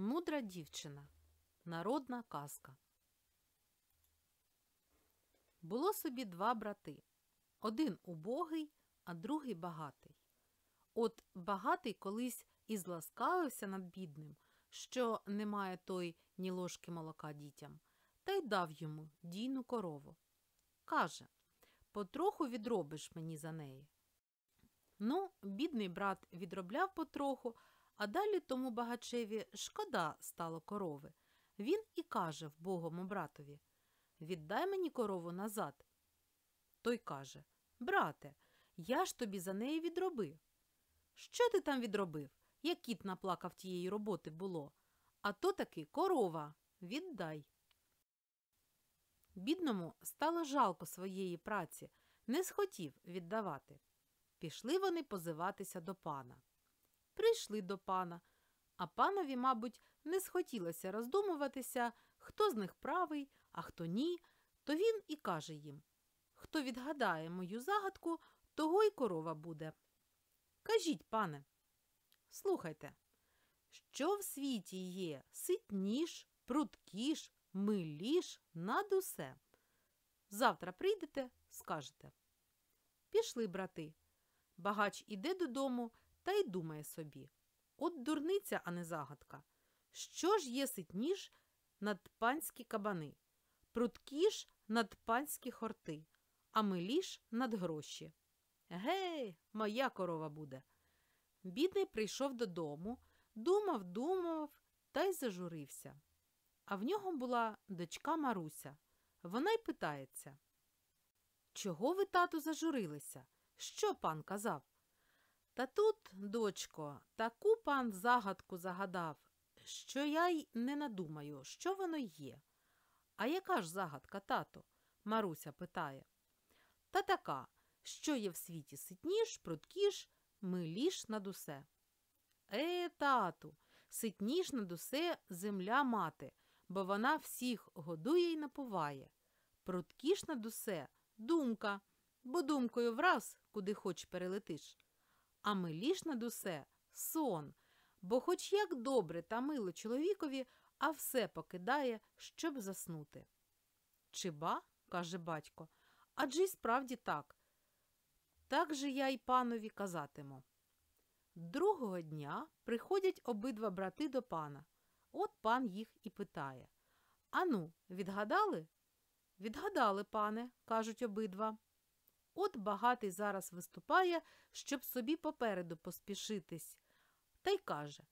Мудра дівчина. Народна казка. Було собі два брати. Один убогий, а другий багатий. От багатий колись і зласкавився над бідним, що не має той ні ложки молока дітям, та й дав йому дійну корову. Каже потроху відробиш мені за неї. Ну, бідний брат відробляв потроху. А далі тому багачеві шкода стало корови. Він і каже Богому братові Віддай мені корову назад. Той каже Брате, я ж тобі за неї відробив. Що ти там відробив? Як кіт наплакав тієї роботи було. А то таки корова, віддай. Бідному стало жалко своєї праці, не схотів віддавати. Пішли вони позиватися до пана прийшли до пана, а панові, мабуть, не схотілося роздумуватися, хто з них правий, а хто ні, то він і каже їм хто відгадає мою загадку, того й корова буде. Кажіть, пане, слухайте, що в світі є ситніш, прудкіш, миліш над усе. Завтра прийдете, скажете. Пішли, брати. Багач іде додому та й думає собі от дурниця, а не загадка. Що ж єсить ніж над панські кабани, прудкі ж над панські хорти, а миліш над гроші. Гей, моя корова буде. Бідний прийшов додому, думав, думав та й зажурився. А в нього була дочка Маруся. Вона й питається: Чого ви, тату, зажурилися? Що пан казав? Та тут, дочко, таку пан загадку загадав, що я й не надумаю, що воно є. А яка ж загадка, тато? Маруся питає. Та така, що є в світі ситніш, прудкіш, миліш над усе. Е, тату, ситніш над усе земля мати, бо вона всіх годує й напуває. Прудкіш над усе думка, бо думкою враз, куди хоч перелетиш а миліш над усе сон, бо, хоч як добре та мило чоловікові, а все покидає, щоб заснути. Чи ба? каже батько, адже й справді так. Так же я й панові казатиму. Другого дня приходять обидва брати до пана. От пан їх і питає Ану, відгадали? Відгадали, пане, кажуть обидва. От багатий зараз виступає, щоб собі попереду поспішитись. Та й каже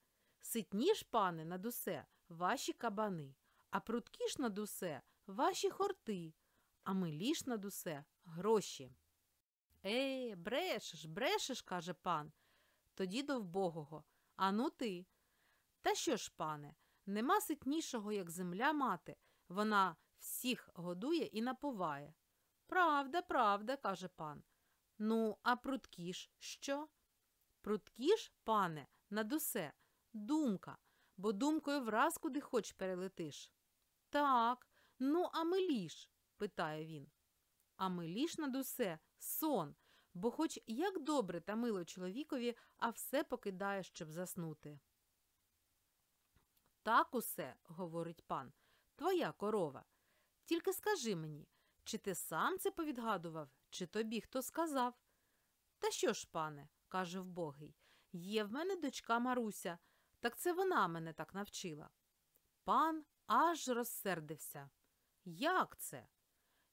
Ситні ж, пане, над усе ваші кабани, а прудкі ж над усе ваші хорти, а миліш над усе гроші. Е, брешеш, брешеш, каже пан. Тоді до вбогого. Ану ти. Та що ж, пане, нема ситнішого, як земля мати. Вона всіх годує і напуває. Правда, правда, каже пан. Ну, а пруткіш що? Прудкіш, пане, над усе, думка, бо думкою враз куди хоч перелетиш. Так, ну, а миліш? питає він. А миліш над усе сон, бо хоч як добре та мило чоловікові, а все покидає, щоб заснути. Так усе, говорить пан, твоя корова. Тільки скажи мені, чи ти сам це повідгадував, чи тобі хто сказав? Та що ж, пане, каже вбогий, є в мене дочка Маруся, так це вона мене так навчила. Пан аж розсердився. Як це?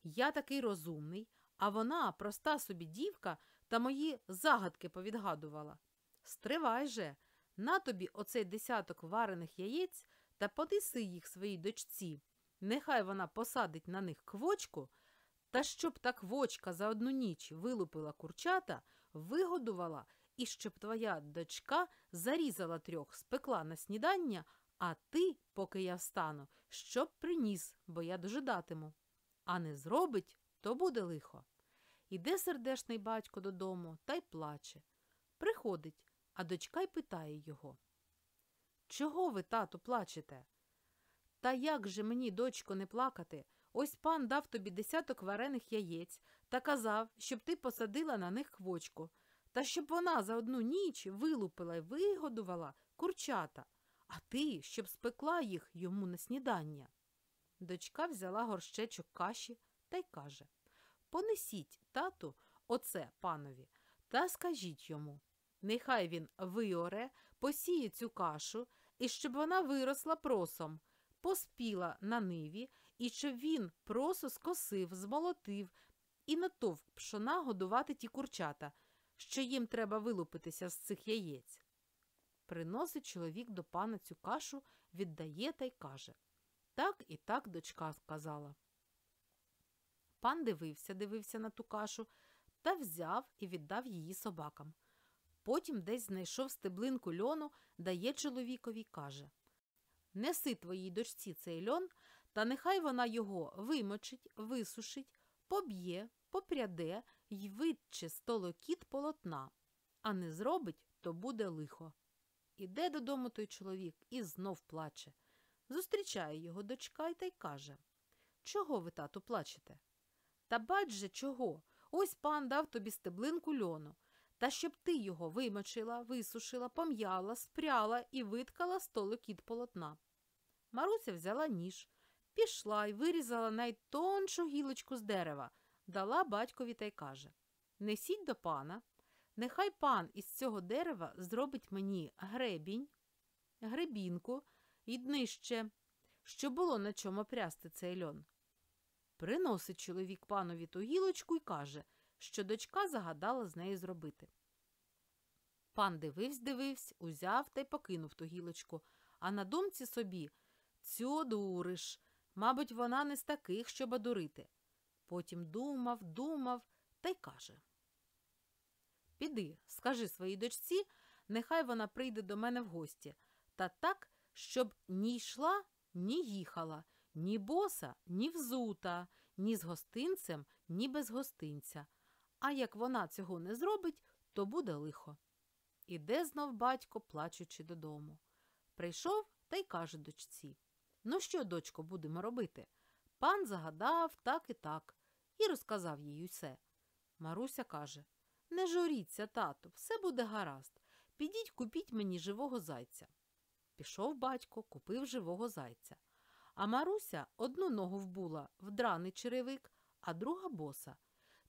Я такий розумний, а вона, проста собі дівка, та мої загадки повідгадувала. Стривай же, на тобі оцей десяток варених яєць та подиси їх своїй дочці. Нехай вона посадить на них квочку. Та щоб так вочка за одну ніч вилупила курчата, вигодувала, і щоб твоя дочка зарізала трьох, спекла на снідання, а ти, поки я встану, щоб приніс, бо я дожидатиму. А не зробить, то буде лихо. Іде сердешний батько додому та й плаче. Приходить, а дочка й питає його Чого ви, тату, плачете? Та як же мені, дочко, не плакати? Ось пан дав тобі десяток варених яєць та казав, щоб ти посадила на них квочку, та щоб вона за одну ніч вилупила й вигодувала курчата, а ти, щоб спекла їх йому на снідання. Дочка взяла горщечок каші та й каже Понесіть, тату, оце панові, та скажіть йому. Нехай він виоре, посіє цю кашу, і щоб вона виросла просом, поспіла на ниві і що він просто скосив, змолотив і натовп пшона годувати ті курчата, що їм треба вилупитися з цих яєць. Приносить чоловік до пана цю кашу, віддає та й каже Так і так дочка сказала. Пан дивився, дивився на ту кашу та взяв і віддав її собакам. Потім десь знайшов стеблинку льону, дає чоловікові й каже Неси твоїй дочці цей льон, та нехай вона його вимочить, висушить, поб'є, попряде й витче столокіт полотна, а не зробить, то буде лихо. Іде додому той чоловік і знов плаче. Зустрічає його дочка й та й каже Чого ви, тату, плачете? Та бач же, чого? Ось пан дав тобі стеблинку льону, та щоб ти його вимочила, висушила, пом'яла, спряла і виткала столокіт полотна. Маруся взяла ніж пішла і вирізала найтоншу гілочку з дерева, дала батькові та й каже Несіть до пана, нехай пан із цього дерева зробить мені гребінь, гребінку і днище, що було на чому прясти цей льон. Приносить чоловік панові ту гілочку і каже, що дочка загадала з неї зробити. Пан дивився, дивився, узяв та й покинув ту гілочку, а на думці собі цю дуриш, Мабуть, вона не з таких, щоб одурити. Потім думав, думав та й каже Піди, скажи своїй дочці, нехай вона прийде до мене в гості, та так, щоб ні йшла, ні їхала, ні боса, ні взута, ні з гостинцем, ні без гостинця. А як вона цього не зробить, то буде лихо. Іде знов батько, плачучи додому. Прийшов та й каже дочці Ну що, дочко, будемо робити? Пан загадав так і так і розказав їй усе. Маруся каже Не журіться, тату, все буде гаразд. Підіть купіть мені живого зайця. Пішов батько, купив живого зайця. А Маруся одну ногу вбула в драний черевик, а друга боса.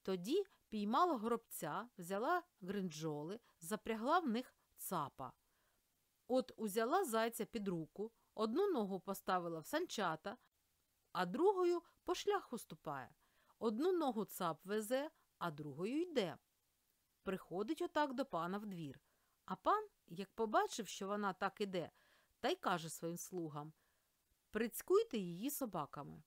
Тоді піймала гробця, взяла гринджоли, запрягла в них цапа. От узяла зайця під руку, одну ногу поставила в санчата, а другою по шляху ступає. Одну ногу цап везе, а другою йде. Приходить отак до пана в двір. А пан, як побачив, що вона так іде, та й каже своїм слугам Прицькуйте її собаками.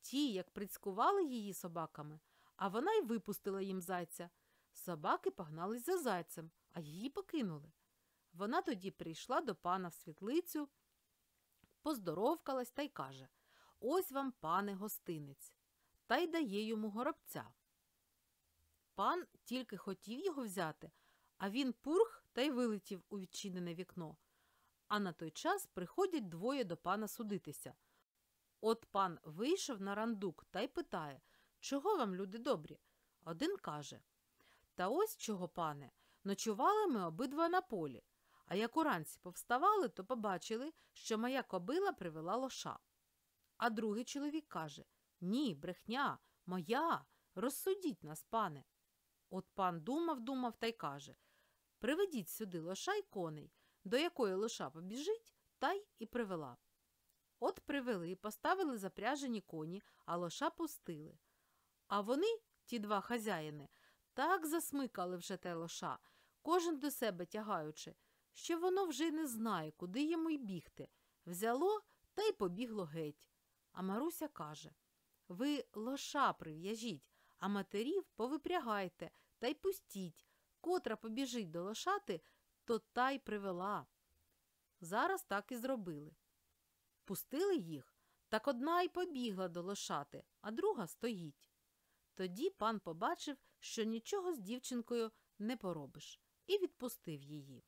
Ті, як прицькували її собаками, а вона й випустила їм зайця. Собаки погнались за зайцем, а її покинули. Вона тоді прийшла до пана в світлицю, поздоровкалась та й каже Ось вам, пане гостинець, та й дає йому горобця. Пан тільки хотів його взяти, а він пурх та й вилетів у відчинене вікно. А на той час приходять двоє до пана судитися. От пан вийшов на рандук та й питає Чого вам, люди добрі? Один каже Та ось чого, пане, ночували ми обидва на полі. А як уранці повставали, то побачили, що моя кобила привела лоша. А другий чоловік каже Ні, брехня, моя, розсудіть нас, пане. От пан думав, думав та й каже Приведіть сюди лоша й коней, до якої лоша побіжить, та й і привела. От привели, поставили запряжені коні, а лоша пустили. А вони, ті два хазяїни, так засмикали вже те лоша, кожен до себе тягаючи що воно вже й не знає, куди йому й бігти. Взяло та й побігло геть. А Маруся каже Ви лоша прив'яжіть, а матерів повипрягайте та й пустіть. Котра побіжить до лошати, то та й привела. Зараз так і зробили. Пустили їх, так одна й побігла до лошати, а друга стоїть. Тоді пан побачив, що нічого з дівчинкою не поробиш, і відпустив її.